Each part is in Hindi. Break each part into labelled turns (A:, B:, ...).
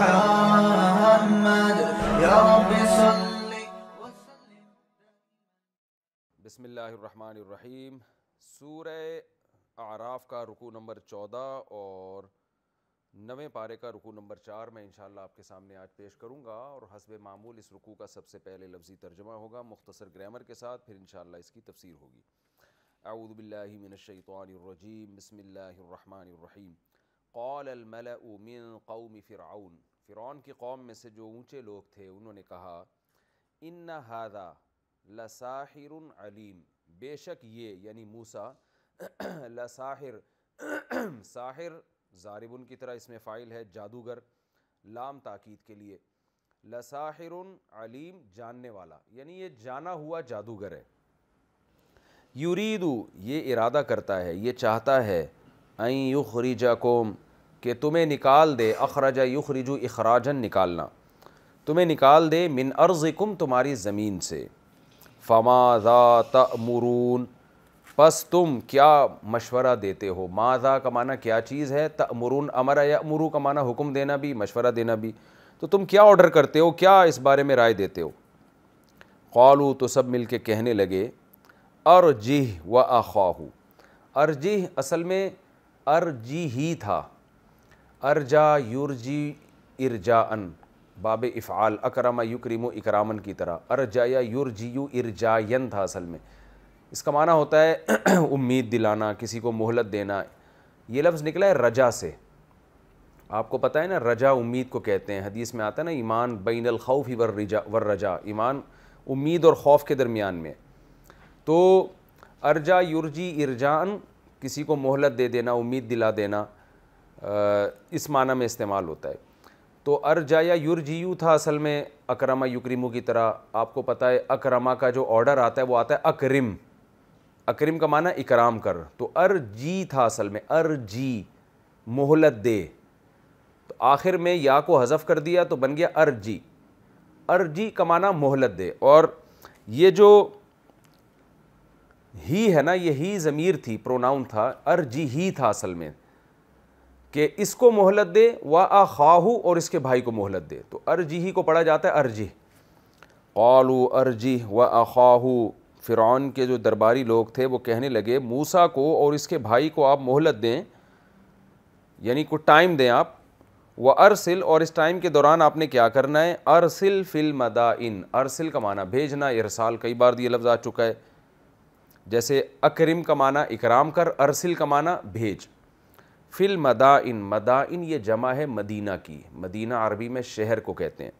A: बसमीम सूर आराफ का रुकू नंबर चौदह और नवें पारे का रुकू नंबर चार मैं इन आपके सामने आज पेश करूँगा और हसब मामूल इस रुकू का सबसे पहले लफ्ज़ी तर्जमा होगा मुख्तसर ग्रामर के साथ फिर इन इसकी तफसर होगी अऊदबिल्लिमिनशैतरजीम बसमिल्लर रहीम कौल अलमल मिन कौम फ़िरआउन फ़िरौन की कौम में से जो ऊँचे लोग थे उन्होंने कहा इन हादा लसाहिर अलीम बेशक ये यानी मूसा लसाहिर साहिर ज़ारिबुन की तरह इसमें फ़ाइल है जादूगर लाम ताकीद के लिए लसाहिर अलीम जानने वाला यानी ये जाना हुआ जादूगर है यूरीदू ये इरादा करता है ये चाहता है अं युखरीजा कोम कि तुम्हें निकाल दे अखरजा युखरजू अखराजन निकालना तुम्हें निकाल दे मिन अर्ज अर्ज़िकुम तुम्हारी ज़मीन से फमाजा तमरून बस तुम क्या मशवरा देते हो माजा का माना क्या चीज़ है तमरून अमरा या अमरू का माना हुक्म देना भी मशवरा देना भी तो तुम क्या ऑर्डर करते हो क्या इस बारे में राय देते हो कौलू तो सब मिल के कहने लगे अर अरजिह व आ अखाहू अरजिह असल में अरजी ही था अरजा अर्जा यूर्जी अन बाब इफ़ाल अकरमा युक्रीम इकरामन की तरह अर्जा या यूर्जी यू इरजायन था असल में इसका माना होता है उम्मीद दिलाना किसी को मोहलत देना ये लफ्ज़ निकला है रजा से आपको पता है ना रजा उम्मीद को कहते हैं हदीस में आता है ना ईमान बैन अलखौफ ही वर रजा वर रजा ईमान उम्मीद और खौफ के दरमियान में तो अर्जा युर्जी इरजान किसी को मोहलत दे देना उम्मीद दिला देना इस माना में इस्तेमाल होता है तो अर्जा या युरजीयू था असल में अक्रमा युक्रीमू की तरह आपको पता है अक्रमा का जो ऑर्डर आता है वो आता है अक्रिम अक्रिम का माना इकराम कर तो अर जी था असल में अर जी मोहलत दे तो आखिर में या को हज़फ कर दिया तो बन गया अर जी अर जी का माना मोहलत दे और ये जो ही है ना ये ही ज़मीर थी प्रोनाउन था अर जी ही था असल में कि इसको मोहलत दे व आ खाहू और इसके भाई को मोहलत दे तो अर्जी को पढ़ा जाता है अर्जी कौलू अर्जी व आ खाहू फ़िरौन के जो दरबारी लोग थे वो कहने लगे मूसा को और इसके भाई को आप मोहलत दें यानी को टाइम दें आप व अरसिल और इस टाइम के दौरान आपने क्या करना है अरसिल फिल मदा इन अरसिल का माना भेजना इरसाल कई बार दिए लफ्ज़ आ चुका है जैसे अकरम का माना इकराम कर अरसिल का माना भेज फिल मदा इन मदा इन ये जमा है मदीना की मदीना अरबी में शहर को कहते हैं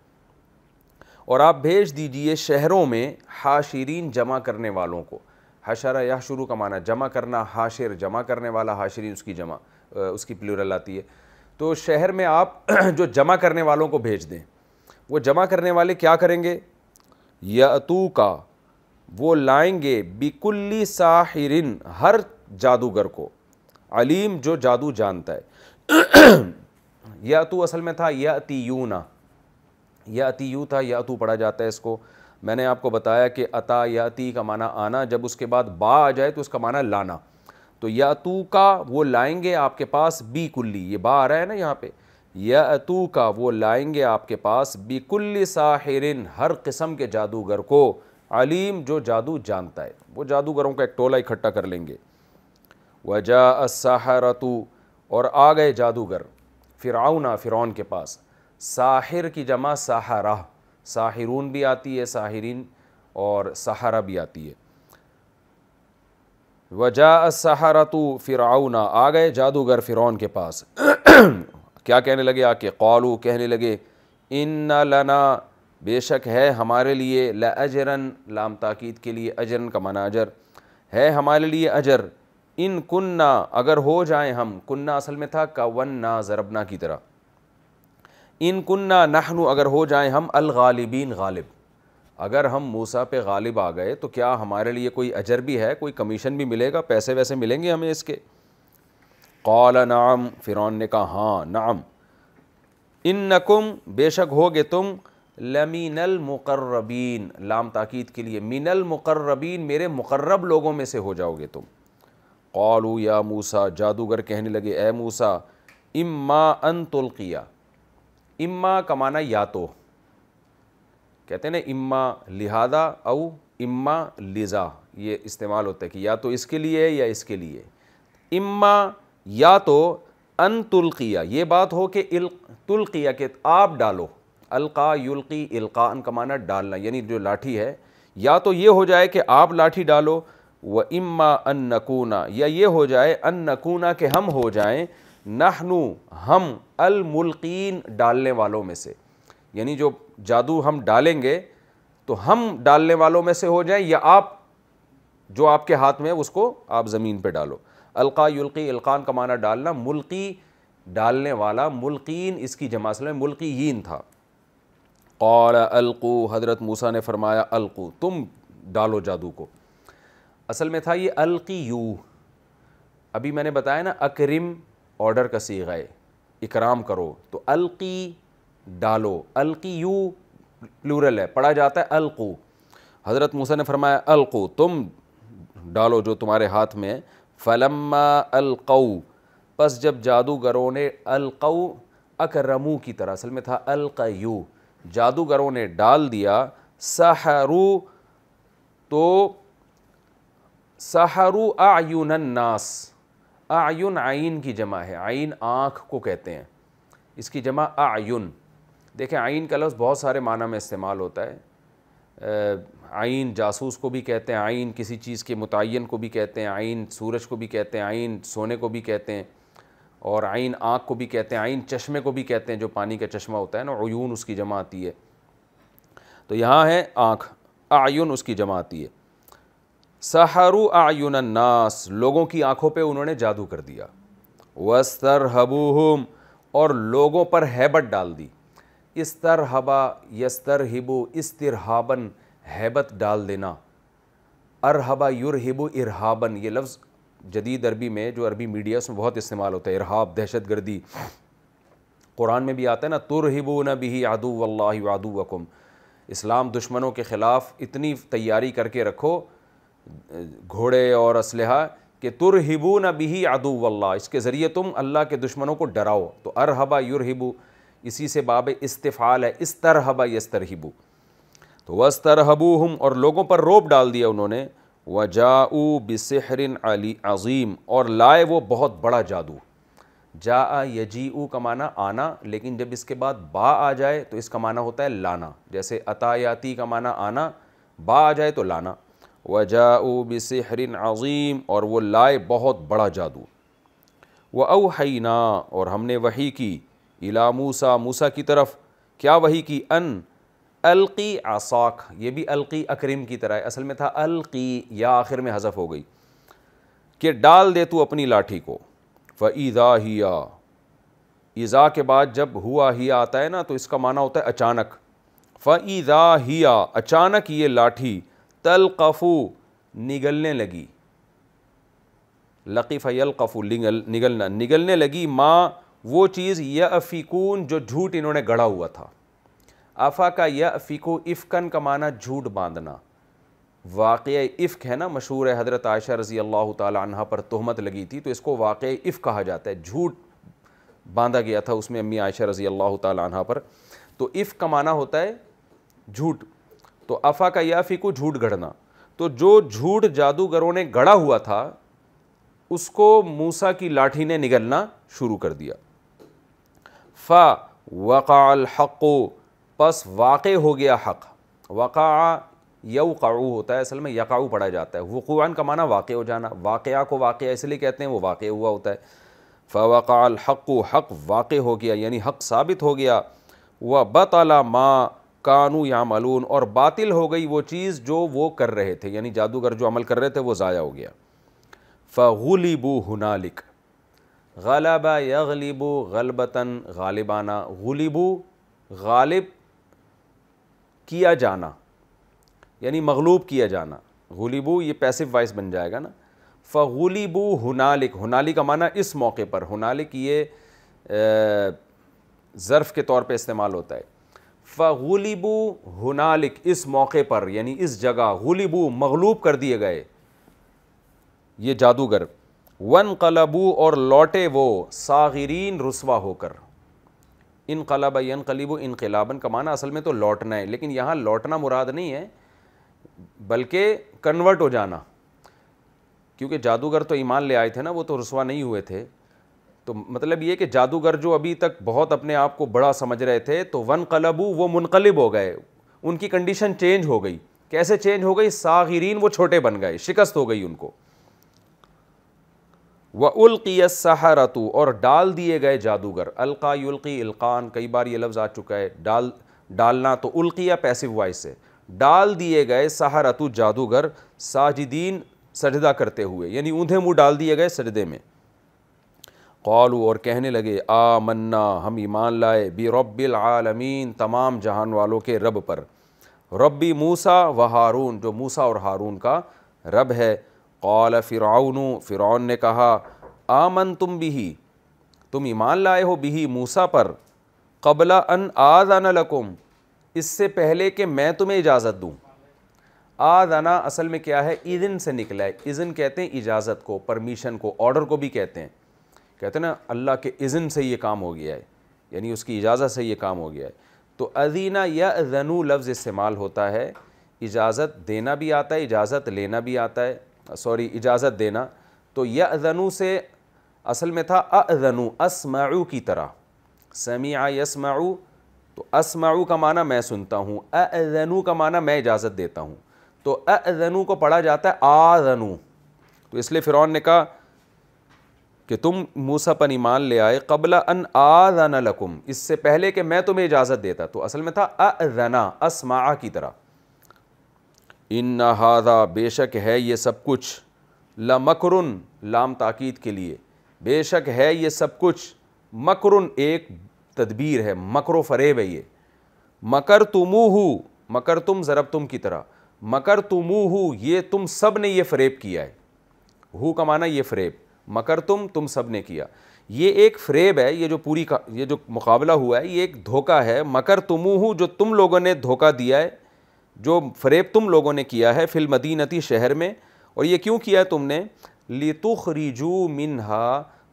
A: और आप भेज दीजिए शहरों में हाशिरीन जमा करने वालों को हशरा या शुरू का माना जमा करना हाशिर जमा करने वाला हाशिरीन उसकी जमा उसकी प्लूरल आती है तो शहर में आप जो जमा करने वालों को भेज दें वो जमा करने वाले क्या करेंगे यतू का वो लाएंगे बिकुल्ली साहिरिन हर जादूगर को अलीम जो जादू जानता है या तू असल में था या अति यू ना या अति यू था या तू पढ़ा जाता है इसको मैंने आपको बताया कि अता या अति का माना आना जब उसके बाद बा आ जाए तो उसका माना लाना तो या तू का वो लाएंगे आपके पास बी कुल्ली ये बा आ रहा है ना यहाँ पे या अतू का वो लाएंगे आपके पास बी बिकुल्ली साहिरिन हर किस्म के जादूगर को अलीम जो जादू जानता है वो जादूगरों का एक टोला इकट्ठा कर लेंगे वजा असहारतु और आ गए जादूगर फ़िरौना फ़िरौन के पास साहिर की जमा साहरा साहिरून भी आती है साहिरीन और सहारा भी आती है वजा असहारतु फ़िरौना आ गए जादूगर फ़िरौन के पास क्या कहने लगे आके कौलू कहने लगे इन लना बेशक है हमारे लिए ला लाम ताकीद के लिए अजरन का मना अजर है हमारे लिए अजर इन कुन्ना अगर हो जाए हम कुन्ना असल में था कवन्ना ज़रबना की तरह इन कुन्ना नहनु अगर हो जाए हम अलगालिबीन गालिब अगर हम मूसा पे गालिब आ गए तो क्या हमारे लिए कोई अजर भी है कोई कमीशन भी मिलेगा पैसे वैसे मिलेंगे हमें इसके कौल नाम फ़िरौन ने कहा हाँ नाम इन नकुम बेशक होगे तुम लमीनल मुकर्रबीन लाम ताकीद के लिए मिनल मुकर्रबीन मेरे मुकर्रब लोगों में से हो जाओगे तुम कौलू या मूसा जादूगर कहने लगे ए मूसा इम्मा अन तुल्किया इम्मा का माना या तो कहते हैं ना इम्मा लिहादा अउ इम्मा लिजा ये इस्तेमाल होता है कि या तो इसके लिए या इसके लिए इम्मा या तो अन तुल्किया ये बात हो कि तुल्किया के आप डालो अलका युल्की इल्का अन का माना डालना यानी जो लाठी है या तो ये हो जाए कि आप लाठी डालो व इम्मा अन नकूना या ये हो जाए अन नकूना के हम हो जाएं नहनु हम अलमुल्कीन डालने वालों में से यानी जो जादू हम डालेंगे तो हम डालने वालों में से हो जाएं या आप जो आपके हाथ में है उसको आप ज़मीन पे डालो अलका युल्की अलकान का माना डालना मुल्की डालने वाला मुल्कीन इसकी जमासल में मुल्कीन था और अलकू हज़रत मूसा ने फरमाया अलकू तुम डालो जादू को असल में था ये अलकी यू अभी मैंने बताया ना अकरिम ऑर्डर का सीगा है इकराम करो तो अलकी डालो अलकी यू प्लूरल है पढ़ा जाता है अलकू हज़रत मूसा ने फरमाया अलकू तुम डालो जो तुम्हारे हाथ में है फलम्मा अलकऊ बस जब जादूगरों ने अलकऊ अकरमू की तरह असल में था अलकयू जादूगरों ने डाल दिया सहरू तो सहरु नास आयुन आइन की जमा है आइन आँख को कहते हैं इसकी जमा आयुन देखें आइन का लफ्ज़ बहुत सारे माना में इस्तेमाल होता है आइन जासूस को भी कहते हैं आइन किसी चीज़ के मुतन को भी कहते हैं आइन सूरज को भी कहते हैं आइन सोने को भी कहते हैं और आइन आँख को भी कहते हैं आइन चश्मे को भी कहते हैं जो पानी का चश्मा होता है ना अयून उसकी जमा आती है तो यहाँ है आँख आयुन उसकी जमा आती है सहरु आयुनन्नास लोगों की आंखों पे उन्होंने जादू कर दिया वस्तर हबूहम और लोगों पर हैबत डाल दी इस तर हबा यस्तर इस तिर हाबन हैबत डाल देना अर हबा अरहबा युरहिबु इरहाबन ये लफ्ज़ जदीद अरबी में जो अरबी मीडिया उसमें बहुत इस्तेमाल होता है इरहाब दहशत गर्दी कुरान में भी आता है ना तुर तुरहिबू न बिही आदू अल्लाह आदू वकुम इस्लाम दुश्मनों के ख़िलाफ़ इतनी तैयारी करके रखो घोड़े और इसलहा कि तुर हिबू न ही आदू वल्ला इसके ज़रिए तुम अल्लाह के दुश्मनों को डराओ तो अर अरहबा युरहिबू इसी से बाब इस्तफ़ाल है इस तर हबा तरहबा हिबू तो वस तरहबू हम और लोगों पर रोप डाल दिया उन्होंने व वजाऊ बिसहरिन अली अज़ीम और लाए वो बहुत बड़ा जादू जा आ यजी ऊ का माना आना लेकिन जब इसके बाद बा आ जाए तो इसका माना होता है लाना जैसे अतायाती का माना आना बा आ जाए तो लाना व वजाऊ बसहरिन अज़ीम और वो लाए बहुत बड़ा जादू व ना और हमने वही की इला मूसा मूसा की तरफ क्या वही की अन अल्की आसाख ये भी अलकी अक्रीम की तरह है असल में था अलकी या आखिर में हजफ हो गई कि डाल दे तू अपनी लाठी को फ़ फ़ीज़ा ही ईज़ा के बाद जब हुआ ही आता है ना तो इसका माना होता है अचानक फ़ फ़ीज़ा हिया अचानक ये लाठी तलकफ़ू निगलने लगी लकीफ़ यलकफ़ू निगल निगलना निगलने लगी माँ वो चीज़ या अफ़िकून जो झूठ इन्होंने गढ़ा हुआ था आफा का या अफ़ीको इफ़कन का माना झूठ बांधना वाक़ इफ़क है ना मशहूर है हज़रत आयशा रज़ी अल्लाह तह पर तहमत लगी थी तो इसको वाक़ इफ़ कहा जाता है झूठ बांधा गया था उसमें अम्मी आयशा रज़ी अल्लाह तह पर तो इफ़ का माना होता है झूठ तो अफ़ा का या फ़ी को झूठ गढ़ना तो जो झूठ जादूगरों ने गढ़ा हुआ था उसको मूसा की लाठी ने निगलना शुरू कर दिया फ़ा वक़ाल हक़ो पस वाक़ हो गया हक़ वक़ा यऊ होता है असल में यकाऊ पढ़ा जाता है वक़ुआन का माना वाक़ हो जाना वाक़ को वाक़ इसलिए कहते हैं वो वाक़ हुआ होता है फ़ वक़ाल हक़ हक़ वाक़ हो गया यानी हक़ साबित हो गया वह बतला माँ कानू या मलून और बातिल हो गई वो चीज़ जो वो कर रहे थे यानी जादूगर जो अमल कर रहे थे वो ज़ाया हो गया फ़गलिबू हनालिक गलबा यगलिबू गलबतन गालिबाना गलिबू गालिब किया जाना यानी मगलूब किया जाना गलिबू ये पैसिव वाइस बन जाएगा ना बु हनालिक हनालिक का माना इस मौके पर हनालिक ये ज़र्फ़ के तौर पे इस्तेमाल होता है फ़गलिबू हनालिक इस मौके पर यानी इस जगह गलिबू मगलूब कर दिए गए ये जादूगर वन कलबू और लौटे वो सागरीन रसवा होकर इन कलब यन कलीब इनकलाबन का माना असल में तो लौटना है लेकिन यहाँ लौटना मुराद नहीं है बल्कि कन्वर्ट हो जाना क्योंकि जादूगर तो ईमान ले आए थे ना वो तो रसवा नहीं हुए थे तो मतलब ये कि जादूगर जो अभी तक बहुत अपने आप को बड़ा समझ रहे थे तो वन कलबू वो मुनकलिब हो गए उनकी कंडीशन चेंज हो गई कैसे चेंज हो गई सागिरीन वो छोटे बन गए शिकस्त हो गई उनको वलकियत सहारतु और डाल दिए गए जादूगर अलका युल्की इल्कान कई बार ये लफ्ज़ आ चुका है डाल डालना तो उल्किया पैसिव वॉइस है डाल दिए गए सहारतु जादूगर साजिदीन सजदा करते हुए यानी ऊंधे मुँह डाल दिए गए सजदे में कौलू और कहने लगे आ मन्ना हम ईमान लाए बी रबालमीन तमाम जहान वालों के रब पर रबी मूसा व हारून जो मूसा और हारून का रब है कौल फ़िरौन फ़िरौन ने कहा आ मन तुम बिही तुम ईमान लाए हो बिही मूसा पर कबला अन आज़ाना लकुम इससे पहले कि मैं तुम्हें इजाज़त दूँ आज़ाना असल में क्या है इज़न से निकला है इज़न कहते हैं इजाज़त को परमीशन को ऑर्डर को भी कहते हैं कहते हैं ना अल्लाह के इज़न से ये काम हो गया है यानी उसकी इजाज़त से ये काम हो गया है तो अजीना या रनू लफ्ज़ इस्तेमाल होता है इजाज़त देना भी आता है इजाज़त लेना भी आता है सॉरी इजाज़त देना तो या रनू से असल में था अरनू असमाऊ की तरह समिया यसमाऊ तो असमाऊ का माना मैं सुनता हूँ अरनू का माना मैं इजाज़त देता हूँ तो अरनू को पढ़ा जाता है आ रनू तो इसलिए फ़िरौन ने कहा कि तुम मूसा पर ईमान ले आए कबला अन आदाना लकुम इससे पहले कि मैं तुम्हें इजाज़त देता तो असल में था अना असमा की तरह इन नहादा बेशक है ये सब कुछ लमकरुन लाम ताक़द के लिए बेशक है ये सब कुछ मकर एक तदबीर है मकर फरेब है ये मकर तुम तुमूहू मकर तुम ज़रब तुम की तरह मकर तुम तुमूहू ये तुम सब ने यह फ़रेब किया है हु कमाना ये फ़रेब मकर तुम तुम सब ने किया ये एक फ्रेब है ये जो पूरी का ये जो मुकाबला हुआ है ये एक धोखा है मकर तुमूह जो तुम लोगों ने धोखा दिया है जो फ्रेब तुम लोगों ने किया है फिल मदीनती शहर में और ये क्यों किया है तुमने लितुख रिजू मिनहा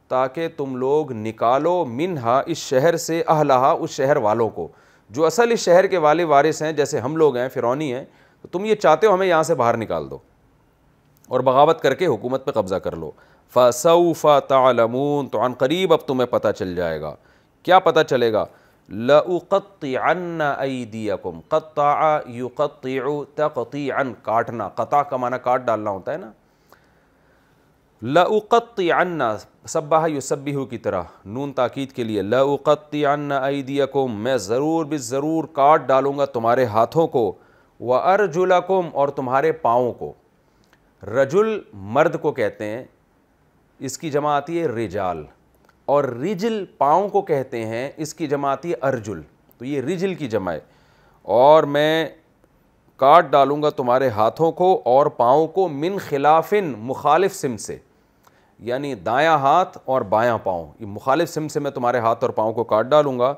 A: ताकि तुम लोग निकालो मिनहा इस शहर से अहलहा उस शहर वालों को जो असल इस शहर के वाले वारिस हैं जैसे हम लोग हैं फिरौनी हैं तो तुम ये चाहते हो हमें यहाँ से बाहर निकाल दो और बगावत करके हुकूमत पर कब्ज़ा कर लो फ़सौफ़ा तालमून तो अन करीब अब तुम्हें पता चल जाएगा क्या पता चलेगा लउक़तम कत्ता युक़तु तक़ती अन काटना कता का माना काट डालना होता है ना लउक़त अन्ना सब्बाह युसब्बीहू की तरह नून ताकीद के लिए लउक़त अन्ना ऐदियकुम मैं ज़रूर भी ज़रूर काट डालूँगा तुम्हारे हाथों को व अर्जुलकुम और तुम्हारे पाओं को रजुल मर्द को कहते हैं इसकी जमा आती है रिजाल और रिजल पाँव को कहते हैं इसकी जमा आती है अर्जुल तो ये रिजल की जमा है और मैं काट डालूंगा तुम्हारे हाथों को और पाँव को मिन खिलाफिन मुखालिफ सिम से यानी दायां हाथ और बायां पाँव ये मुखालिफ सिम से मैं तुम्हारे हाथ और पाँव को काट डालूँगा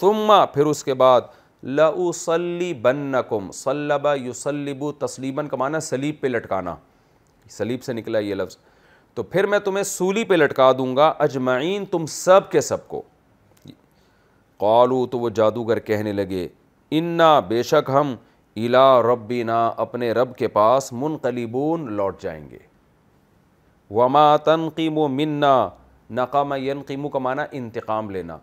A: सुम्मा फिर उसके बाद लउसली बन्नकुम सल्लबा युसल्लिबु तस्लीबन का माना सलीब पे लटकाना सलीब से निकला ये लफ्ज़ तो फिर मैं तुम्हें सूली पे लटका दूंगा अजमाइन तुम सब के सब को कॉलू तो वो जादूगर कहने लगे इन्ना बेशक हम इला रबीना अपने रब के पास मुनकलीबून लौट जाएंगे वमा तनकीम मन्ना नकाम यनकीमु का माना इंतकाम लेना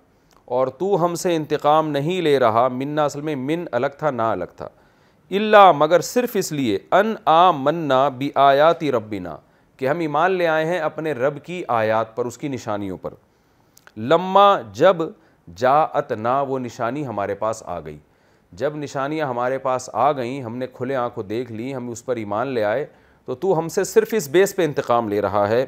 A: और तू हमसे इंतकाम नहीं ले रहा मन्ना असल में मिन अलग था ना अलग था इल्ला मगर सिर्फ इसलिए अन आ मन्ना बी आयाती रबीना कि हम ईमान ले आए हैं अपने रब की आयात पर उसकी निशानियों पर लम्मा जब जात ना वो निशानी हमारे पास आ गई जब निशानियाँ हमारे पास आ गईं हमने खुले आँखों देख ली हम उस पर ईमान ले आए तो तू हमसे सिर्फ इस बेस पर इंतकाम ले रहा है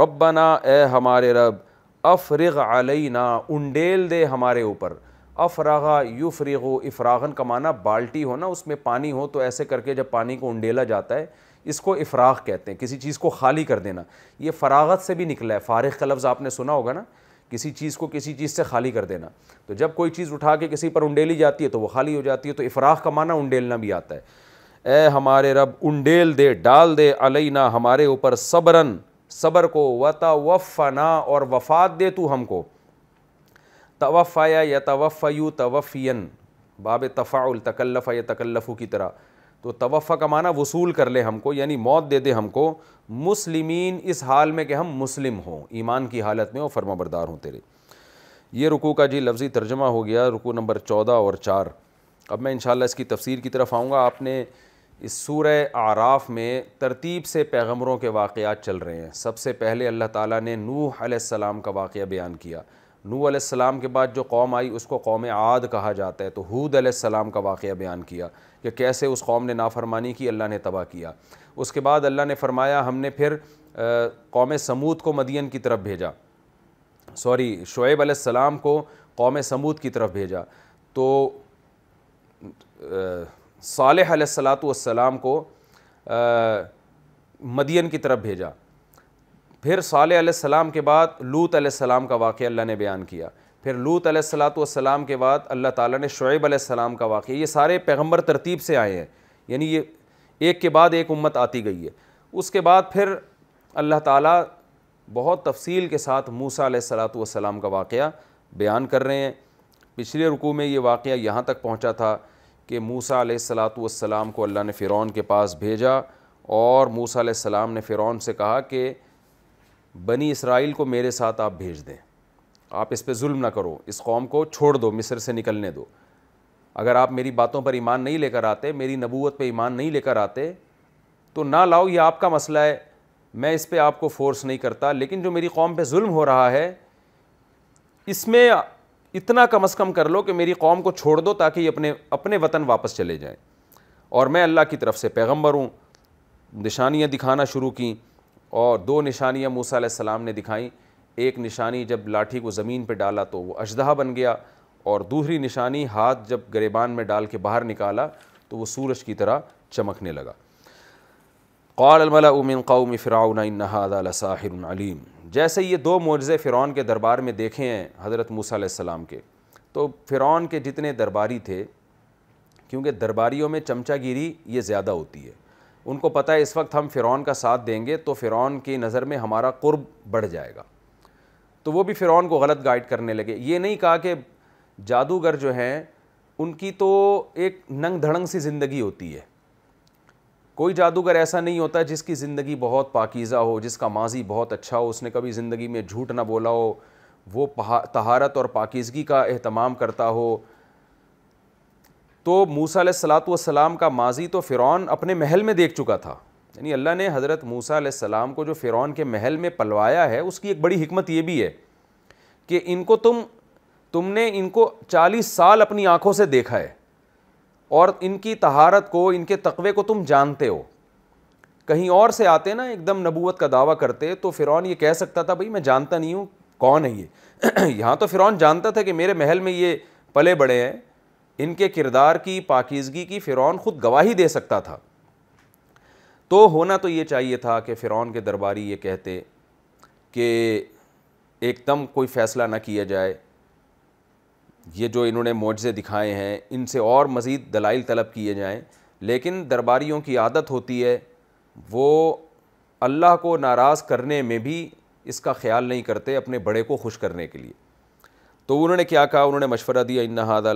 A: रब ना ए हमारे रब अफरग ना उंडेल दे हमारे ऊपर अफरागा युफ्रिगो इफरागन का माना बाल्टी हो ना उसमें पानी हो तो ऐसे करके जब पानी को उंडेला जाता है इसको इफराग कहते हैं किसी चीज़ को खाली कर देना ये फ़रागत से भी निकला है फ़ारग का लफ्ज़ आपने सुना होगा ना किसी चीज़ को किसी चीज़ से खाली कर देना तो जब कोई चीज़ उठा के किसी पर उंडेली जाती है तो वो खाली हो जाती है तो इफराग का माना उंडेलना भी आता है ए हमारे रब उंडेल दे डाल दे अलैना हमारे ऊपर सबरन सबर को वता वफ़ना और वफ़ात दे तू हमको तवफ़ाया या तवफ़ यू तवफ़ियन बाब तफ़ाउल तकल्लफ़ा या तकल्लफ़ की तरह तो तवफ़ा का माना वसूल कर ले हमको यानी मौत दे दे हमको मुस्लिम इस हाल में कि हम मुस्लिम हों ईमान की हालत में और फर्मा बरदार हों तेरे ये रुकू का जी लफ्ज़ी तर्जमा हो गया रुकू नंबर चौदह और चार अब मैं इन इसकी तफसीर की तरफ आऊँगा आपने इस सूर आराफ़ में तरतीब से पैगम्बरों के वाक़ चल रहे हैं सबसे पहले अल्लाह ताला ने नूह आसमाम का वाक़ बयान किया नू आसमाम के बाद जो कौम आई उसको कौम आद कहा जाता है तो हूद आसमाम का वाक़ बयान किया कि कैसे उस कौम ने नाफरमानी की अल्लाह ने तबाह किया उसके बाद अल्लाह ने फ़रमाया हमने फिर कौम समूद को मदियन की तरफ भेजा सॉरी शुएब आसमाम को कौम समूद की तरफ भेजा तो साल सलात को आ, मदियन की तरफ भेजा फिर साल सलाम के बाद लूत सलाम का वाक़ अल्लाह ने बयान किया फिर लूत सलाम के बाद अल्लाह ताला ने शुएब सलाम का वाक़ ये सारे पैगम्बर तरतीब से आए हैं यानी ये एक के बाद एक उम्मत आती गई है उसके बाद फिर अल्लाह ताला बहुत तफसील के साथ मूसा सलाम का वाक़ बयान कर रहे हैं पिछले रुकू में ये वाक़ यहाँ तक पहुँचा था कि मूसा सलाम को अल्लाह ने फ़िरौन के पास भेजा और मूसा सलाम ने फ़िरौन से कहा कि बनी इसराइल को मेरे साथ आप भेज दें आप इस पर जुल्म ना करो इस कौम को छोड़ दो मिस्र से निकलने दो अगर आप मेरी बातों पर ईमान नहीं लेकर आते मेरी नबूवत पर ईमान नहीं लेकर आते तो ना लाओ ये आपका मसला है मैं इस पर आपको फ़ोर्स नहीं करता लेकिन जो मेरी कौम पर जुल्म हो रहा है इसमें इतना कम अज़ कम कर लो कि मेरी कौम को छोड़ दो ताकि ये अपने अपने वतन वापस चले जाएँ और मैं अल्लाह की तरफ से पैगम्बर हूँ निशानियाँ दिखाना शुरू की और दो निशानियाँ मूसा सलाम ने दिखाई एक निशानी जब लाठी को ज़मीन पर डाला तो वह अशदहा बन गया और दूसरी निशानी हाथ जब गरेबान में डाल के बाहर निकाला तो वह सूरज की तरह चमकने लगा कौलमलामिन कौम फ़िराउन नहादासाहिरम जैसे ये दो मुआजे फ़िरौन के दरबार में देखे हैं हज़रत मूसम के तो फ़िरौन के जितने दरबारी थे क्योंकि दरबारियों में चमचागिरी ये ज़्यादा होती है उनको पता है इस वक्त हम फ़िरौन का साथ देंगे तो फ़िरौन की नज़र में हमारा कुर्ब बढ़ जाएगा तो वो भी फ़िरौन को गलत गाइड करने लगे ये नहीं कहा कि जादूगर जो हैं उनकी तो एक नंग धड़ंग सी ज़िंदगी होती है कोई जादूगर ऐसा नहीं होता जिसकी ज़िंदगी बहुत पाकिज़ा हो जिसका माजी बहुत अच्छा हो उसने कभी ज़िंदगी में झूठ ना बोला हो वो तहारत और पाकिज़गी का अहतमाम करता हो तो मूसा सलात वसलाम का माजी तो फ़िरौन अपने महल में देख चुका था यानी अल्लाह ने हज़रत मूसा सलाम को जो फ़िरौन के महल में पलवाया है उसकी एक बड़ी हमत ये भी है कि इनको तुम तुमने इनको चालीस साल अपनी आँखों से देखा है और इनकी तहारत को इनके तकवे को तुम जानते हो कहीं और से आते ना एकदम नबूत का दावा करते तो फ़िरौन ये कह सकता था भाई मैं जानता नहीं हूँ कौन है ये यहाँ तो फ़िरौन जानता था कि मेरे महल में ये पले बड़े हैं इनके किरदार की पाकिजगी की फ़िरौन ख़ुद गवाही दे सकता था तो होना तो ये चाहिए था कि फ़िरौन के दरबारी ये कहते कि एकदम कोई फ़ैसला ना किया जाए ये जो इन्होंने मुआजे दिखाए हैं इनसे और मज़ीद दलाइल तलब किए जाएँ लेकिन दरबारियों की आदत होती है वो अल्लाह को नाराज़ करने में भी इसका ख्याल नहीं करते अपने बड़े को खुश करने के लिए तो उन्होंने क्या कहा उन्होंने मशवरा दिया इन हादा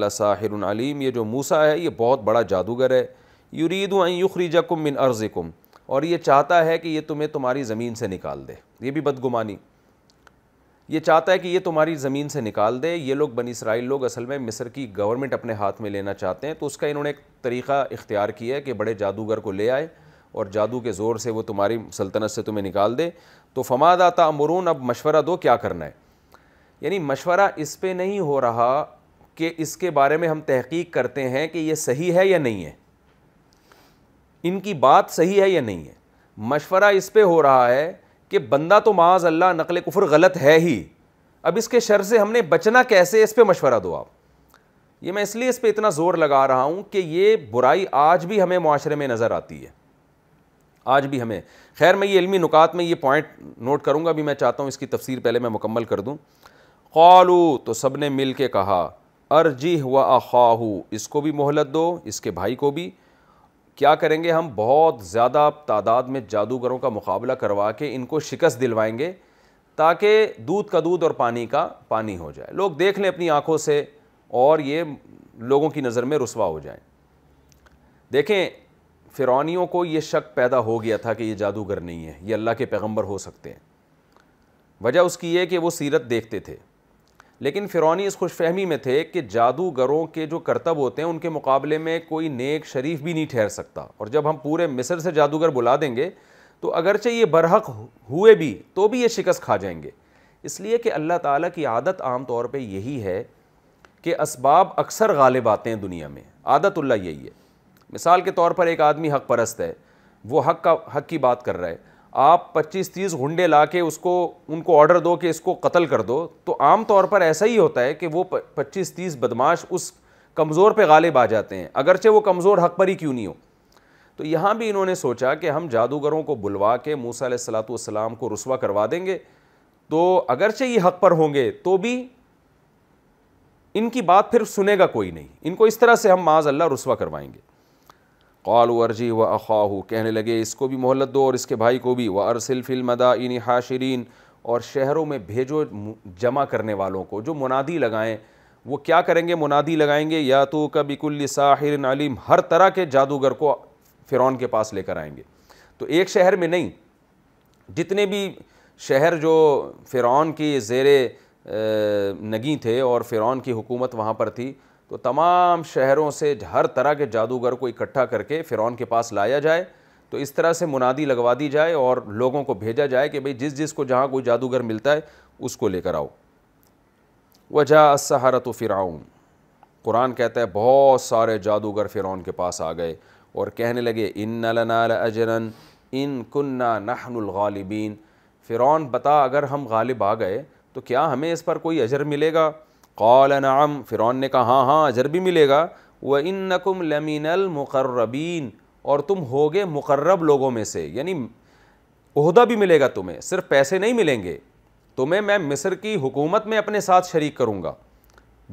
A: अलीम ये जो मूसा है ये बहुत बड़ा जादूगर है युरीद युखरीजकुम मिन अर्ज़िकुम और ये चाहता है कि ये तुम्हें तुम्हारी ज़मीन से निकाल दे ये भी बदगुमानी ये चाहता है कि ये तुम्हारी ज़मीन से निकाल दे ये लोग बनी इसराइल लोग असल में मिस्र की गवर्नमेंट अपने हाथ में लेना चाहते हैं तो उसका इन्होंने एक तरीक़ा इख्तियार किया है कि बड़े जादूगर को ले आए और जादू के ज़ोर से वो तुम्हारी सल्तनत से तुम्हें निकाल दे तो आता अमरून अब मशवरा दो क्या करना है यानी मशवरा इस पर नहीं हो रहा कि इसके बारे में हम तहकीक करते हैं कि यह सही है या नहीं है इनकी बात सही है या नहीं है मशवरा इस पर हो रहा है कि बंदा तो माज अल्लाह नकल कुफर गलत है ही अब इसके शर से हमने बचना कैसे इस पर मशवरा दो आप ये मैं इसलिए इस पर इतना ज़ोर लगा रहा हूँ कि ये बुराई आज भी हमें माशरे में नज़र आती है आज भी हमें खैर मैं ये इलमी नुकात में ये पॉइंट नोट करूँगा भी मैं चाहता हूँ इसकी तफसीर पहले मैं मुकम्मल कर दूँ कौलू तो सब ने मिल के कहा अर्जीह हुआ अखाहू इसको भी मोहलत दो इसके भाई को भी क्या करेंगे हम बहुत ज़्यादा तादाद में जादूगरों का मुकाबला करवा के इनको शिकस्त दिलवाएंगे ताकि दूध का दूध और पानी का पानी हो जाए लोग देख लें अपनी आँखों से और ये लोगों की नज़र में रसवा हो जाए देखें फ़िरौनियों को ये शक पैदा हो गया था कि ये जादूगर नहीं है ये अल्लाह के पैगंबर हो सकते हैं वजह उसकी ये कि वो सीरत देखते थे लेकिन फिरौनी इस खुश फहमी में थे कि जादूगरों के जो करतब होते हैं उनके मुकाबले में कोई नेक शरीफ भी नहीं ठहर सकता और जब हम पूरे मिस्र से जादूगर बुला देंगे तो अगरचे ये बरहक हुए भी तो भी ये शिकस्त खा जाएंगे इसलिए कि अल्लाह ताला की आदत आम तौर पे यही है कि इसबाब अक्सर गालिब आते हैं दुनिया में आदत अल्लाह यही है मिसाल के तौर पर एक आदमी हक परस्त है वो हक का हक की बात कर रहा है आप 25-30 हुंडे ला के उसको उनको ऑर्डर दो कि इसको कत्ल कर दो तो आम तौर पर ऐसा ही होता है कि वो 25-30 बदमाश उस कमज़ोर पे गालिब आ जाते हैं अगरचे वो कमज़ोर हक पर ही क्यों नहीं हो तो यहाँ भी इन्होंने सोचा कि हम जादूगरों को बुलवा के मूसा सलाम को रसवा करवा देंगे तो अगरचे ये हक पर होंगे तो भी इनकी बात फिर सुनेगा कोई नहीं इनको इस तरह से हम माज अल्लाह रसवा करवाएंगे कौल वर्जी व अखाहू कहने लगे इसको भी मोहल्लत दो और इसके भाई को भी व अरसिलफिल इन हाशरीन और शहरों में भेजो जमा करने वालों को जो मुनादी लगाएँ वो क्या करेंगे मुनादी लगाएंगे या तो कभी कबिकुल्ल साहिर आलिम हर तरह के जादूगर को फ़िरौन के पास लेकर आएंगे तो एक शहर में नहीं जितने भी शहर जो फ़िरौन की जेर नगी थे और फ़िरौन की हुकूमत वहाँ पर थी तो तमाम शहरों से हर तरह के जादूगर को इकट्ठा करके फ़िरौन के पास लाया जाए तो इस तरह से मुनादी लगवा दी जाए और लोगों को भेजा जाए कि भाई जिस जिस को जहाँ कोई जादूगर मिलता है उसको लेकर आओ वजा सहारत फ़िराउन कुरान कहता है बहुत सारे जादूगर फ़िरौन के पास आ गए और कहने लगे इन लनाल अजरन इन कन्ना नहनुलगालिबीन फ़िरौन बता अगर हम गालिब आ गए तो क्या हमें इस पर कोई अजर मिलेगा कौल नाम फ़िरौन ने कहा हाँ हाँ अजर भी मिलेगा व इन नकुम लमीनल मुकर्रबीन और तुम हो गए मुकर्रब लोगों में से यानी अहदा भी मिलेगा तुम्हें सिर्फ पैसे नहीं मिलेंगे तुम्हें मैं मिस्र की हुकूमत में अपने साथ शरीक करूँगा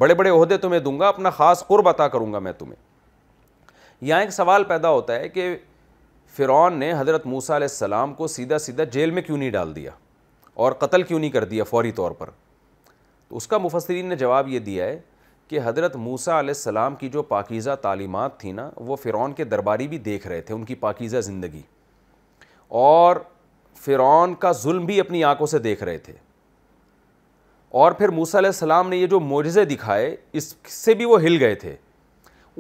A: बड़े बड़े अहदे तुम्हें दूंगा अपना ख़ास कुर्ब अता करूँगा मैं तुम्हें यहाँ एक सवाल पैदा होता है कि फ़िरौन ने हज़रत मूसा सलाम को सीधा सीधा जेल में क्यों नहीं डाल दिया और कत्ल क्यों नहीं कर दिया फौरी तौर पर तो उसका मुफसरीन ने जवाब ये दिया है कि हज़रत मूसा सलाम की जो पाकिज़ा तालीमत थी ना वो फ़िरौन के दरबारी भी देख रहे थे उनकी पाकिज़ा ज़िंदगी और फ़िरौन का जुल्म भी अपनी आँखों से देख रहे थे और फिर मूसा सलाम ने ये जो मोजे दिखाए इससे भी वो हिल गए थे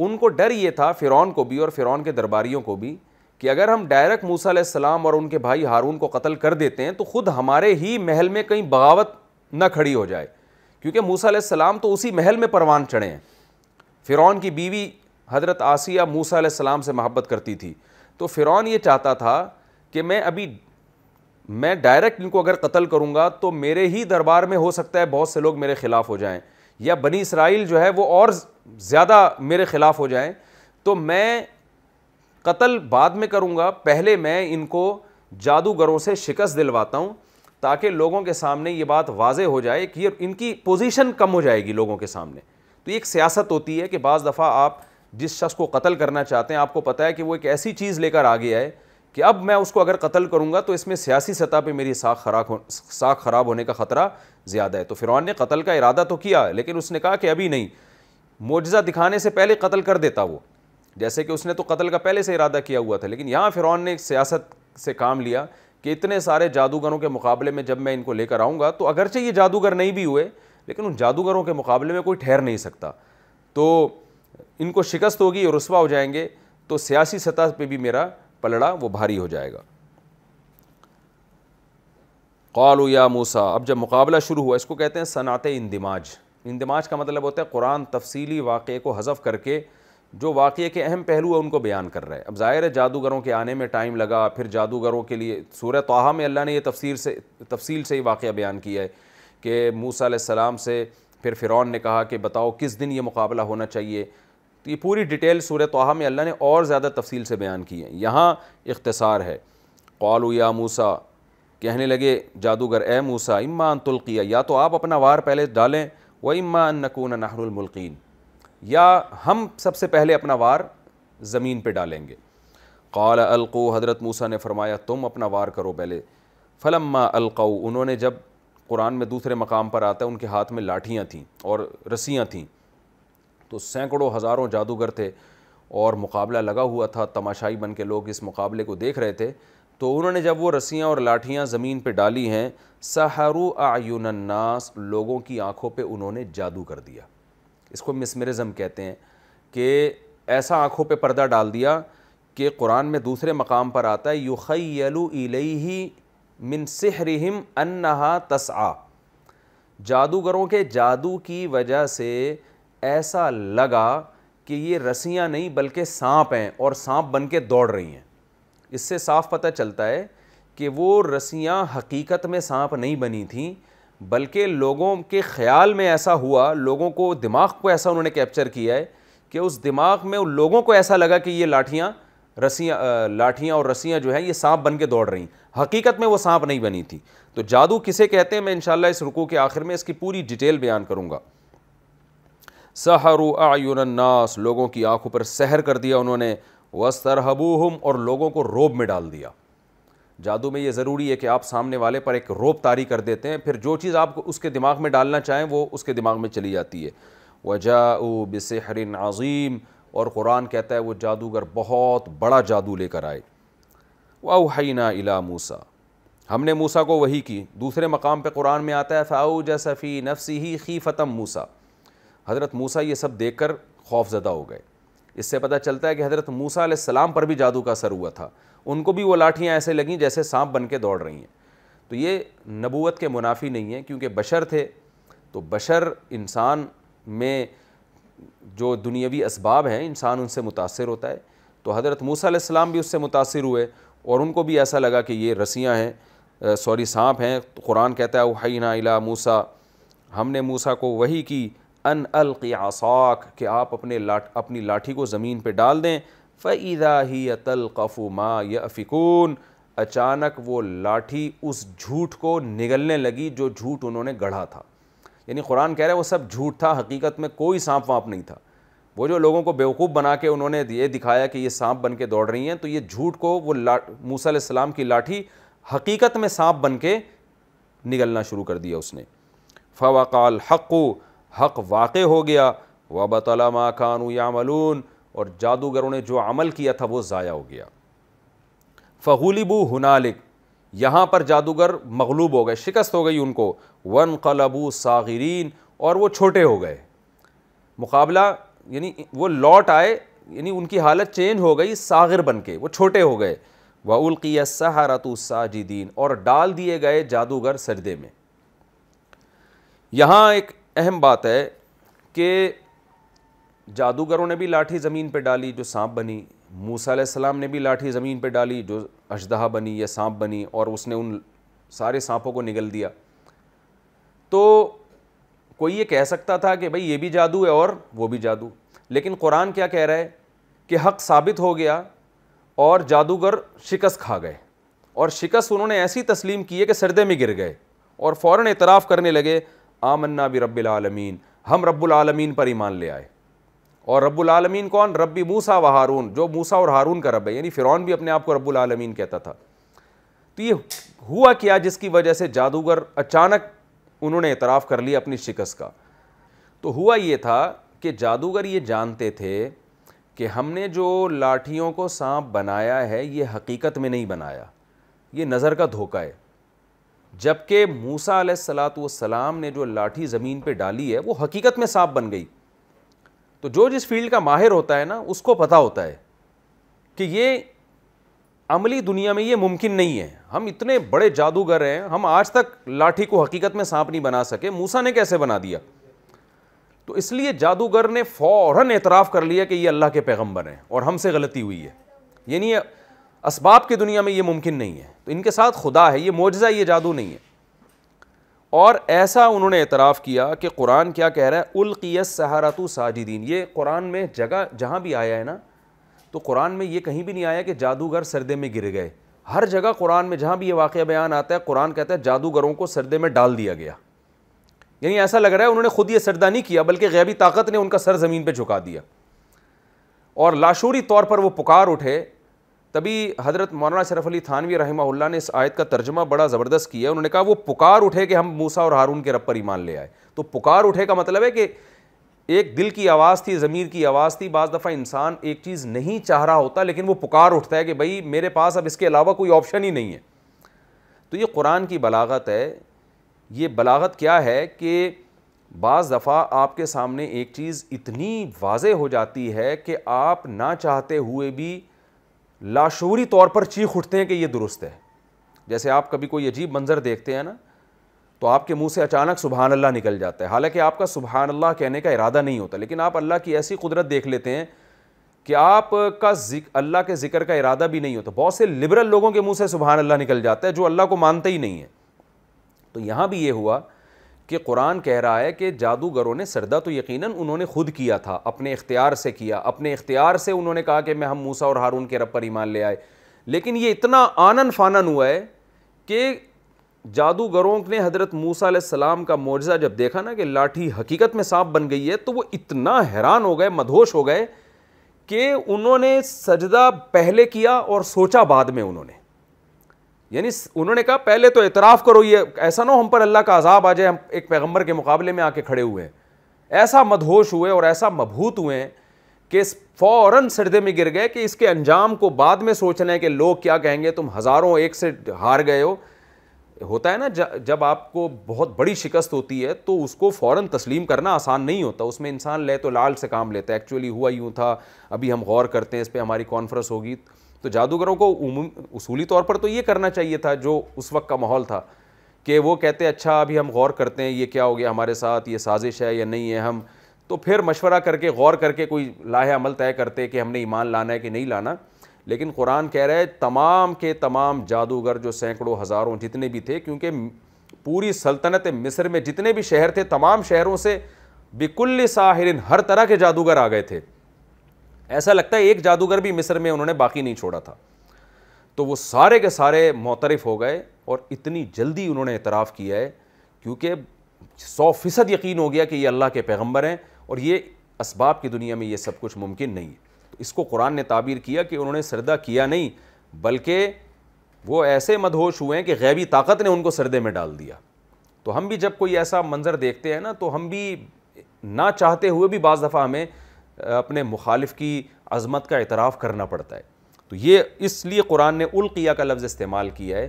A: उनको डर ये था फ़िरौन को भी और फ़िरौन के दरबारियों को भी कि अगर हम डायरेक्ट मूसा सलाम और उनके भाई हारून को कत्ल कर देते हैं तो ख़ुद हमारे ही महल में कहीं बगावत न खड़ी हो जाए क्योंकि मूसा सलाम तो उसी महल में परवान चढ़े हैं फ़िरौन की बीवी हज़रत आसिया मूसा सलाम से मोहब्बत करती थी तो फ़िरौन ये चाहता था कि मैं अभी मैं डायरेक्ट इनको अगर कत्ल करूँगा तो मेरे ही दरबार में हो सकता है बहुत से लोग मेरे ख़िलाफ़ हो जाएँ या बनी इसराइल जो है वो और ज़्यादा मेरे ख़िलाफ़ हो जाएँ तो मैं कत्ल बाद में करूँगा पहले मैं इनको जादूगरों से शिकस्त दिलवाता हूँ ताकि लोगों के सामने ये बात वाज हो जाए कि इनकी पोजीशन कम हो जाएगी लोगों के सामने तो एक सियासत होती है कि बज़ दफ़ा आप जिस शख्स को कत्ल करना चाहते हैं आपको पता है कि वो एक ऐसी चीज़ लेकर आ गया है कि अब मैं उसको अगर कत्ल करूँगा तो इसमें सियासी सतह पर मेरी साख खराब हो साख ख़राब होने का ख़तरा ज़्यादा है तो फिर ने कतल का इरादा तो किया लेकिन उसने कहा कि अभी नहीं मुजज़ा दिखाने से पहले कतल कर देता वो जैसे कि उसने तो कतल का पहले से इरादा किया हुआ था लेकिन यहाँ फ़िरौन ने एक सियासत से काम लिया कि इतने सारे जादूगरों के मुकाबले में जब मैं इनको लेकर आऊँगा तो अगरचे ये जादूगर नहीं भी हुए लेकिन उन जादूगरों के मुकाबले में कोई ठहर नहीं सकता तो इनको शिकस्त होगी और रसवा हो जाएंगे तो सियासी सतह पर भी मेरा पलड़ा वो भारी हो जाएगा कौल या मूसा अब जब मुकाबला शुरू हुआ इसको कहते हैं सनात इंदमाज इंदमाज का मतलब होता है कुरान तफसीली वाक़े को हज़फ करके जो वाक़े के अहम पहलू है उनको बयान कर रहा है अब ज़ाहिर है जादूगरों के आने में टाइम लगा फिर जादूगरों के लिए सूर्य तोहा में अल्लाह ने यह तफसीर से तफसील से ही वाक़ बयान किया है कि मूसा सलाम से फिर फ़िरौन ने कहा कि बताओ किस दिन ये मुकाबला होना चाहिए तो ये पूरी डिटेल सूर्य तोहा में अल्लाह ने और ज़्यादा तफसील से बयान की है यहाँ इख्तसार है कौलू या मूसा कहने लगे जादूगर ए मूसा इम्मा तुल्किया या तो आप अपना वार पहले डालें व इम्मा नकून नहरुलमल्किन या हम सबसे पहले अपना वार ज़मीन पर डालेंगे कौल अलको हज़रत मूसा ने फरमाया तुम अपना वार करो पहले फ़लम्मा अलको उन्होंने जब कुरान में दूसरे मकाम पर आता है उनके हाथ में लाठियाँ थीं और रस्सियाँ थीं तो सैकड़ों हज़ारों जादूगर थे और मुकाबला लगा हुआ था तमाशाई बन के लोग इस मुकाबले को देख रहे थे तो उन्होंने जब वो रस्सियाँ और लाठियाँ ज़मीन पर डाली हैं सहारू आयुनन्नास लोगों की आँखों पर उन्होंने जादू कर दिया इसको मिसमरिज़म कहते हैं कि ऐसा आँखों पर पर्दा डाल दिया कि कुरान में दूसरे मकाम पर आता है युखयलु ही मिन सिहरिम अन्नहा तसआ जादूगरों के जादू की वजह से ऐसा लगा कि ये रस्सियाँ नहीं बल्कि सांप हैं और सांप बन के दौड़ रही हैं इससे साफ पता चलता है कि वो रस्सियाँ हकीकत में सांप नहीं बनी थीं बल्कि लोगों के ख्याल में ऐसा हुआ लोगों को दिमाग को ऐसा उन्होंने कैप्चर किया है कि उस दिमाग में उन लोगों को ऐसा लगा कि ये लाठियाँ रस्सियाँ लाठियाँ और रस्सियाँ जो हैं ये सांप बन के दौड़ रही हकीकत में वो सांप नहीं बनी थी तो जादू किसे कहते हैं मैं इन इस रुकू के आखिर में इसकी पूरी डिटेल बयान करूँगा आयुन नास लोगों की आंखों पर सहर कर दिया उन्होंने वस्तरहबूहम और लोगों को रोब में डाल दिया जादू में ये ज़रूरी है कि आप सामने वाले पर एक रोप तारी कर देते हैं फिर जो चीज़ आप उसके दिमाग में डालना चाहें वो उसके दिमाग में चली जाती है वजा बसहरिन अजीम और क़ुरान कहता है वो जादूगर बहुत बड़ा जादू लेकर आए वाहना इला मूसा हमने मूसा को वही की दूसरे मकाम पर कुरान में आता है फ़ाऊज सफ़ी नफसी ही खी फ़तम मूसा हज़रत मूसा ये सब देख कर खौफजदा हो गए इससे पता चलता है कि हज़रत मूसा सलाम पर भी जादू का असर हुआ था उनको भी वो लाठियाँ ऐसे लगें जैसे सांप बन के दौड़ रही हैं तो ये नबूत के मुनाफी नहीं है क्योंकि बशर थे तो बशर इंसान में जो दुनियावी इसबाब हैं इंसान उनसे मुतासर होता है तो हज़रत मूसा भी उससे मुतासर हुए और उनको भी ऐसा लगा कि ये रस्सियाँ हैं सॉरी सांप हैं तो कुरान कहता है वहीना इला मूसा हमने मूसा को वही की अन अलक़ आसाक कि आप अपने लाठ अपनी लाठी को ज़मीन पर डाल दें फ़ैदा ही तलकफ़ु माँ यफ़िकून अचानक वो लाठी उस झूठ को निगलने लगी जो झूठ उन्होंने गढ़ा था यानी कुरान कह रहा है वो सब झूठ था हकीकत में कोई सांप वाँप नहीं था वो जो लोगों को बेवकूफ़ बना के उन्होंने ये दिखाया कि ये सांप बन के दौड़ रही हैं तो ये झूठ को वो ला मूसम की लाठी हकीकत में सांप बन के निगलना शुरू कर दिया उसने फ़वाक़ाल हक़ हक़ वाक़ हो गया वबतला मा खानू यामलून और जादूगरों ने जो अमल किया था वो ज़ाया हो गया फ़गूलिबू हनालिक यहाँ पर जादूगर मगलूब हो गए शिकस्त हो गई उनको वन कलबू सागरीन और वो छोटे हो गए मुकाबला यानी वो लौट आए यानी उनकी हालत चेंज हो गई सागर बन के वो छोटे हो गए वउल्किया सहारतु साजिदीन और डाल दिए गए जादूगर सजदे में यहाँ एक अहम बात है कि जादूगरों ने भी लाठी ज़मीन पर डाली जो सांप बनी मूसा सलाम ने भी लाठी ज़मीन पर डाली जो अशदहा बनी या सांप बनी और उसने उन सारे सांपों को निगल दिया तो कोई ये कह सकता था कि भाई ये भी जादू है और वो भी जादू लेकिन कुरान क्या कह रहा है कि हक साबित हो गया और जादूगर शिकस्त खा गए और शिकस उन्होंने ऐसी तस्लीम की है कि सरदे में गिर गए और फ़ौर एतराफ़ करने लगे आमन्ना भी रब्बिल हम रब्बालमीन आलमीन पर ईमान ले आए और रबालमीन कौन रब्बी मूसा व हारून जो मूसा और हारून का रब है यानी फ़िरौन भी अपने आप को रब्बुल कहता था तो ये हुआ क्या जिसकी वजह से जादूगर अचानक उन्होंने एतराफ़ कर लिया अपनी शिकस्त का तो हुआ ये था कि जादूगर ये जानते थे कि हमने जो लाठियों को सांप बनाया है ये हकीकत में नहीं बनाया ये नज़र का धोखा है जबकि मूसा सलात सलाम ने जो लाठी ज़मीन पे डाली है वो हकीकत में सांप बन गई तो जो जिस फील्ड का माहिर होता है ना उसको पता होता है कि ये अमली दुनिया में ये मुमकिन नहीं है हम इतने बड़े जादूगर हैं हम आज तक लाठी को हकीकत में सांप नहीं बना सके मूसा ने कैसे बना दिया तो इसलिए जादूगर ने फ़ौरन एतराफ़ कर लिया कि ये अल्लाह के पैगम्बर हैं और हमसे गलती हुई है यानी असबाब की दुनिया में ये मुमकिन नहीं है तो इनके साथ खुदा है ये मुआजा ये जादू नहीं है और ऐसा उन्होंने एतराफ़ किया कि कुरान क्या कह रहा है उलकियस सहारतु साजिदीन ये कुरान में जगह जहाँ भी आया है ना तो कुरान में ये कहीं भी नहीं आया कि जादूगर सरदे में गिर गए हर जगह कुरान में जहाँ भी ये वाक़ बयान आता है कुरान कहता है जादूगरों को सरदे में डाल दिया गया यानी ऐसा लग रहा है उन्होंने खुद ये सरदा नहीं किया बल्कि गैबी ताकत ने उनका सर ज़मीन पर झुका दिया और लाशूरी तौर पर वो पुकार उठे तभी हज़रत मौलाना शरफ अली थानवी रहमा ने इस आयत का तर्जमा बड़ा ज़बरदस्त किया उन्होंने कहा वो पुकार उठे कि हम मूसा और हारून के रब पर ईमान ले आए तो पुकार उठे का मतलब है कि एक दिल की आवाज़ थी ज़मीर की आवाज़ थी बज़ दफ़ा इंसान एक चीज़ नहीं चाह रहा होता लेकिन वो पुकार उठता है कि भाई मेरे पास अब इसके अलावा कोई ऑप्शन ही नहीं है तो ये कुरान की बलागत है ये बलागत क्या है कि बज़ दफ़ा आपके सामने एक चीज़ इतनी वाज हो जाती है कि आप ना चाहते हुए भी लाशूरी तौर पर चीख उठते हैं कि ये दुरुस्त है जैसे आप कभी कोई अजीब मंज़र देखते हैं ना तो आपके मुंह से अचानक सुबहान अल्लाह निकल जाता है हालांकि आपका सुबहान अल्लाह कहने का इरादा नहीं होता लेकिन आप अल्लाह की ऐसी कुदरत देख लेते हैं कि आपका अल्लाह के ज़िक्र का इरादा भी नहीं होता बहुत से लिबरल लोगों के मुँह से सुबहान अल्लाह निकल जाता है जो अल्लाह को मानते ही नहीं है तो यहाँ भी ये हुआ कि कुरान कह रहा है कि जादूगरों ने सरदा तो यकीनन उन्होंने खुद किया था अपने इख्तियार से किया अपने इख्तियार से उन्होंने कहा कि मैं हम मूसा और हारून के रब पर ईमान ले आए लेकिन ये इतना आनन फानन हुआ है कि जादूगरों ने हज़रत मूसा सलाम का मुआजा जब देखा ना कि लाठी हकीकत में सांप बन गई है तो वो इतना हैरान हो गए मदहोश हो गए कि उन्होंने सजदा पहले किया और सोचा बाद में उन्होंने यानी उन्होंने कहा पहले तो इतराफ़ करो ये ऐसा ना हम पर अल्लाह का अजाब आ जाए हम एक पैगम्बर के मुकाबले में आके खड़े हुए हैं ऐसा मदहोश हुए और ऐसा मबहूत हुए हैं कि फ़ौर सरदे में गिर गए कि इसके अंजाम को बाद में सोचना है कि लोग क्या कहेंगे तुम हज़ारों एक से हार गए हो होता है ना जब आपको बहुत बड़ी शिकस्त होती है तो उसको फ़ौर तस्लीम करना आसान नहीं होता उसमें इंसान ले तो लाल से काम लेता है एक्चुअली हुआ यूँ था अभी हम गौर करते हैं इस पर हमारी कॉन्फ्रेंस होगी तो जादूगरों को उसूली तौर पर तो ये करना चाहिए था जो उस वक्त का माहौल था कि वो कहते अच्छा अभी हम गौर करते हैं ये क्या हो गया हमारे साथ ये साजिश है या नहीं है हम तो फिर मशवरा करके गौर करके कोई लाहे अमल तय करते कि हमने ईमान लाना है कि नहीं लाना लेकिन कुरान कह रहा है तमाम के तमाम जादूगर जो सैकड़ों हज़ारों जितने भी थे क्योंकि पूरी सल्तनत मिस्र में जितने भी शहर थे तमाम शहरों से बिकुल्ल साहिरिन हर तरह के जादूगर आ गए थे ऐसा लगता है एक जादूगर भी मिस्र में उन्होंने बाकी नहीं छोड़ा था तो वो सारे के सारे मोतरफ हो गए और इतनी जल्दी उन्होंने इतराफ़ किया है क्योंकि सौ फ़ीसद यकीन हो गया कि ये अल्लाह के पैगम्बर हैं और ये इसबाब की दुनिया में ये सब कुछ मुमकिन नहीं है तो इसको कुरान ने ताबीर किया कि उन्होंने सरदा किया नहीं बल्कि वो ऐसे मदहोश हुए हैं कि गैबी ताकत ने उनको सरदे में डाल दिया तो हम भी जब कोई ऐसा मंज़र देखते हैं ना तो हम भी ना चाहते हुए भी बज़ दफ़ा हमें अपने मुखालिफ की अज़मत का एतराफ़ करना पड़ता है तो ये इसलिए कुरान ने उल्किया का लफ्ज़ इस्तेमाल किया है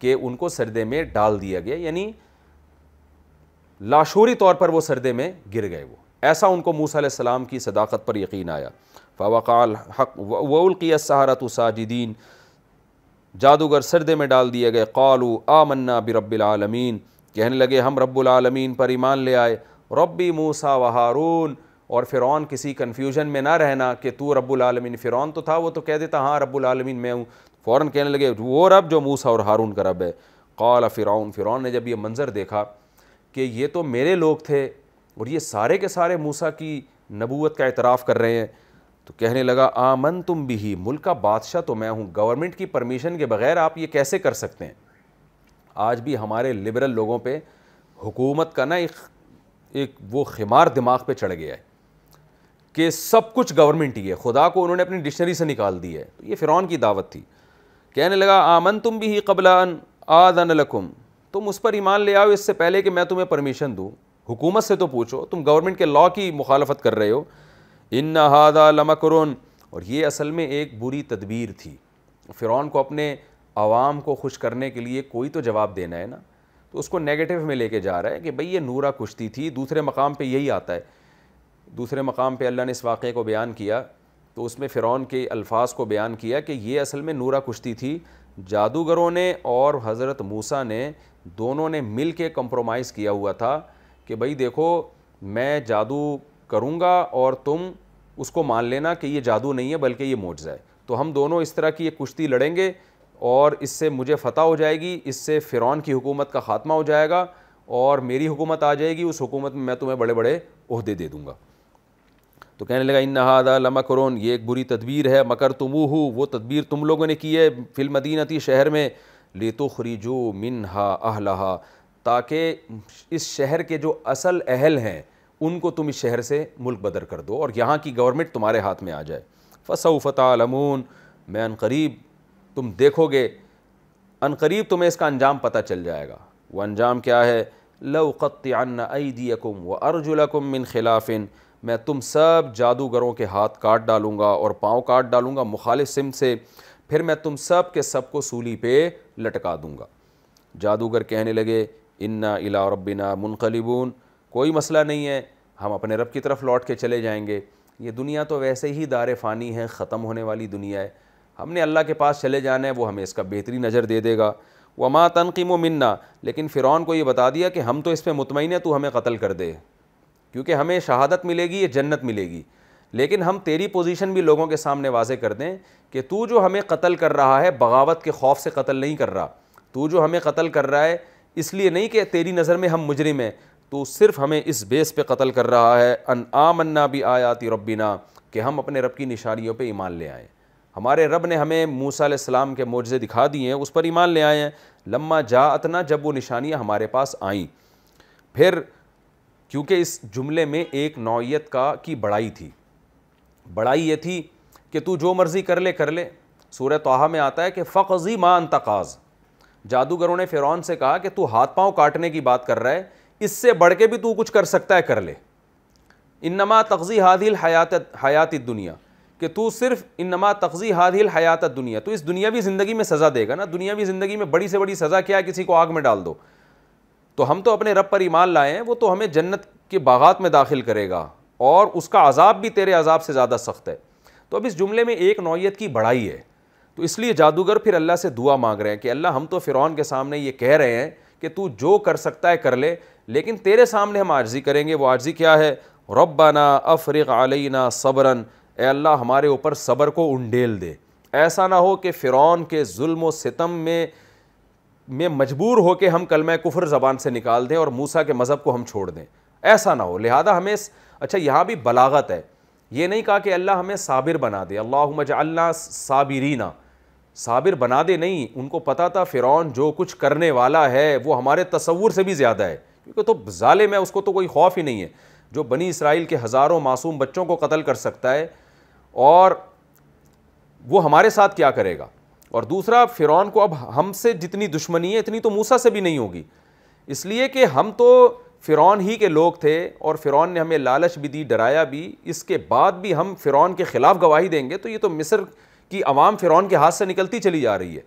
A: कि उनको सरदे में डाल दिया गया यानी लाशोरी तौर पर वो सरदे में गिर गए वो ऐसा उनको मूसा सलाम की सदाकत पर यकीन आया फ़वाल हक वल्किया सहारत साजिदीन जादूगर सरदे में डाल दिए गए कालू आमन्ना रबालमीन कहने लगे हम रब्बुलमीन पर ईमान ले आए रब्बी मूसा व हारून और फ़िर किसी कन्फ्यूजन में ना रहना कि तू रब्बुलमीन फ़िरौन तो था वो तो कह देता हाँ रब्बुलमीन मैं हूँ फ़ौर कहने लगे वो रब जो मूसा और हारून का रब है कौल फ़िरौन फ़िरौन ने जब यह मंज़र देखा कि ये तो मेरे लोग थे और ये सारे के सारे मूसा की नबूत का एतराफ़ कर रहे हैं तो कहने लगा आमन तुम भी ही मुल्क का बादशाह तो मैं हूँ गवर्नमेंट की परमिशन के बगैर आप ये कैसे कर सकते हैं आज भी हमारे लिबरल लोगों पर हुकूमत का ना एक एक वो खिमार दिमाग पर चढ़ गया है कि सब कुछ गवर्नमेंट ही है खुदा को उन्होंने अपनी डिक्शनरी से निकाल दी है तो ये फ़िरौन की दावत थी कहने लगा आमन तुम भी ही कबलान आदन लकुम तुम उस पर ईमान ले आओ इससे पहले कि मैं तुम्हें परमिशन दूँ हुकूमत से तो पूछो तुम गवर्नमेंट के लॉ की मुखालफत कर रहे हो इन हादा लमकरन और ये असल में एक बुरी तदबीर थी फ़िरौन को अपने आवाम को खुश करने के लिए कोई तो जवाब देना है ना तो उसको नेगेटिव में लेके जा रहा है कि भाई ये नूरा कुश्ती थी दूसरे मकाम पे यही आता है दूसरे मकाम पर अल्लाह ने इस वाक़े को बयान किया तो उसमें फ़िरौन के अल्फाज को बयान किया कि ये असल में नूरा कुश्ती थी जादूगरों ने और हज़रत मूसा ने दोनों ने मिल के कम्प्रोमाइज़ किया हुआ था कि भाई देखो मैं जादू करूँगा और तुम उसको मान लेना कि ये जादू नहीं है बल्कि ये मुआवजा है तो हम दोनों इस तरह की ये कुश्ती लड़ेंगे और इससे मुझे फ़तह हो जाएगी इससे फ़िरौन की हुकूमत का ख़ात्मा हो जाएगा और मेरी हुकूमत आ जाएगी उस हुकूमत में मैं तुम्हें बड़े बड़े अहदे दे दूँगा तो कहने लगा इन नहादा करोन ये एक बुरी तदबीर है मकर तुम वो तदबीर तुम लोगों ने की है मदीनती शहर में ले तो खरीजो मिनहा हा ताकि इस शहर के जो असल अहल हैं उनको तुम इस शहर से मुल्क बदर कर दो और यहाँ की गवर्नमेंट तुम्हारे हाथ में आ जाए फ़तः फ़तालमून मैं अनकरीब तुम देखोगे अनकरीब तुम्हें इसका अंजाम पता चल जाएगा वो अंजाम क्या है लव क़त्न अदीकुम व अर्जुलकुम मिन खिलाफिन मैं तुम सब जादूगरों के हाथ काट डालूंगा और पाँव काट डालूंगा मुखालिफ सिम से फिर मैं तुम सब के सब को सूली पे लटका दूंगा जादूगर कहने लगे इन्ना इला रब्बिना मुनकलिबून कोई मसला नहीं है हम अपने रब की तरफ लौट के चले जाएंगे ये दुनिया तो वैसे ही दार फ़ानी है ख़त्म होने वाली दुनिया है हमने अल्लाह के पास चले जाना है वो हमें इसका बेहतरी नज़र दे देगा वमा तनकीम मन्ना लेकिन फ़िरौन को ये बता दिया कि हम तो इस पर मुतमिन है तो हमें कत्ल कर दे क्योंकि हमें शहादत मिलेगी या जन्नत मिलेगी लेकिन हम तेरी पोजीशन भी लोगों के सामने वाजे कर दें कि तू जो हमें कत्ल कर रहा है बगावत के खौफ से कत्ल नहीं कर रहा तू जो हमें कत्ल कर रहा है इसलिए नहीं कि तेरी नज़र में हम मुजरिम हैं तो सिर्फ हमें इस बेस पे कत्ल कर रहा है अन आमन्ना भी आयाति रब्बिना कि हम अपने रब की निशानियों पर ईमान ले आएँ हमारे रब ने हमें मूसा सलाम के मौज़े दिखा दिए हैं उस पर ईमान ले आए हैं लम्मा जा अतना जब वो निशानियाँ हमारे पास आईं फिर क्योंकि इस जुमले में एक नौीयत का की बड़ाई थी बड़ाई ये थी कि तू जो मर्ज़ी कर ले कर ले सूर्य तोहा में आता है कि फ़ी माँ तकाज़ जादूगरों ने फ़िरौन से कहा कि तू हाथ पाँव काटने की बात कर रहा है इससे बढ़ के भी तू कुछ कर सकता है कर ले इन नमा तकजी हादिल हयात हयात दुनिया कि तू सिर्फ इनमा तकजी हादिल हयात दुनिया तो इस दुनियावी ज़िंदगी में सज़ा देगा ना दुनियावी ज़िंदगी में बड़ी से बड़ी सज़ा क्या है किसी को आग में डाल दो तो हम तो अपने रब पर ईमान लाए हैं वो तो हमें जन्नत के बागात में दाखिल करेगा और उसका अजाब भी तेरे अजाब से ज़्यादा सख्त है तो अब इस जुमले में एक नौीयत की बढ़ाई है तो इसलिए जादूगर फिर अल्लाह से दुआ मांग रहे हैं कि अल्लाह हम तो फ़िरौन के सामने ये कह रहे हैं कि तू जो कर सकता है कर ले लेकिन तेरे सामने हम आर्जी करेंगे वो आर्जी क्या है रब्बाना अफरग आलना सबरन ए अल्लाह हमारे ऊपर सबर को उंडेल दे ऐसा ना हो कि फ़िरौन के जुल्म सितम में में मजबूर हो के हम कलम कुफर ज़बान से निकाल दें और मूसा के मज़हब को हम छोड़ दें ऐसा ना हो लिहाजा हमें अच्छा यहाँ भी बलागत है ये नहीं कहा कि अल्लाह हमें साबिर बना दे अल्लाह मजल्ला साबिरीना साबिर बना दे नहीं उनको पता था फ़िरौन जो कुछ करने वाला है वो हमारे तस्वूर से भी ज़्यादा है क्योंकि तो ालिम है उसको तो कोई खौफ ही नहीं है जो बनी इसराइल के हज़ारों मासूम बच्चों को कत्ल कर सकता है और वो हमारे साथ क्या करेगा और दूसरा फ़िरौन को अब हमसे जितनी दुश्मनी है इतनी तो मूसा से भी नहीं होगी इसलिए कि हम तो फ़िरौन ही के लोग थे और फ़िरौन ने हमें लालच भी दी डराया भी इसके बाद भी हम फ़िरौन के ख़िलाफ़ गवाही देंगे तो ये तो मिस्र की आवाम फ़िरौन के हाथ से निकलती चली जा रही है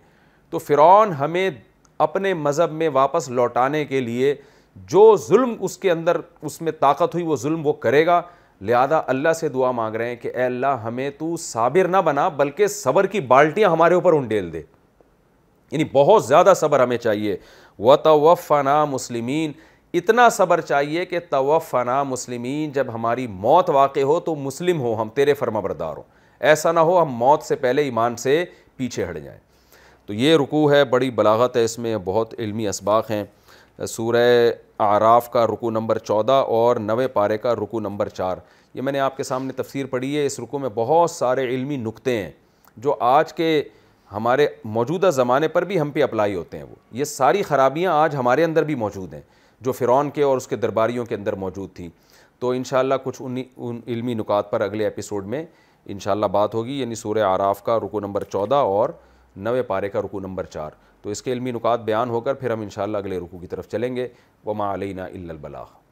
A: तो फ़िरौन हमें अपने मज़हब में वापस लौटाने के लिए जो जुल्म उसके अंदर उसमें ताकत हुई वो जुल्म वो करेगा लिहाजा अल्लाह से दुआ मांग रहे हैं कि अल्लाह हमें तो साबिर ना बना बल्कि सबर की बाल्टियाँ हमारे ऊपर उंडेल दे यानी बहुत ज़्यादा सबर हमें चाहिए व तवफ़ना मुस्लिम इतना सबर चाहिए कि तवफ़ना मुस्लिम जब हमारी मौत वाक़ हो तो मुस्लिम हो हम तेरे फर्माबरदार हों ऐसा ना हो हम मौत से पहले ईमान से पीछे हट जाएँ तो ये रुकू है बड़ी बलागत है इसमें बहुत इलमी इसबाक हैं सूर आराफ का रुकू नंबर चौदह और नवे पारे का रुकू नंबर चार ये मैंने आपके सामने तफसीर पढ़ी है इस रुकू में बहुत सारे इलमी नुकते हैं जो आज के हमारे मौजूदा ज़माने पर भी हम पे अप्लाई होते हैं वो ये सारी ख़राबियाँ आज हमारे अंदर भी मौजूद हैं जो फ़िरौन के और उसके दरबारियों के अंदर मौजूद थी तो इन कुछ उन, उन इल्मी नुकात पर अगले एपिसोड में इन बात होगी यानी सूर्य आराफ का रुको नंबर चौदह और नवे पारे का रुकू नंबर चार तो इसके इलमी नुकात बयान होकर फिर हम इन अगले रुकू की तरफ चलेंगे वमा अलैना इल्लल बलाह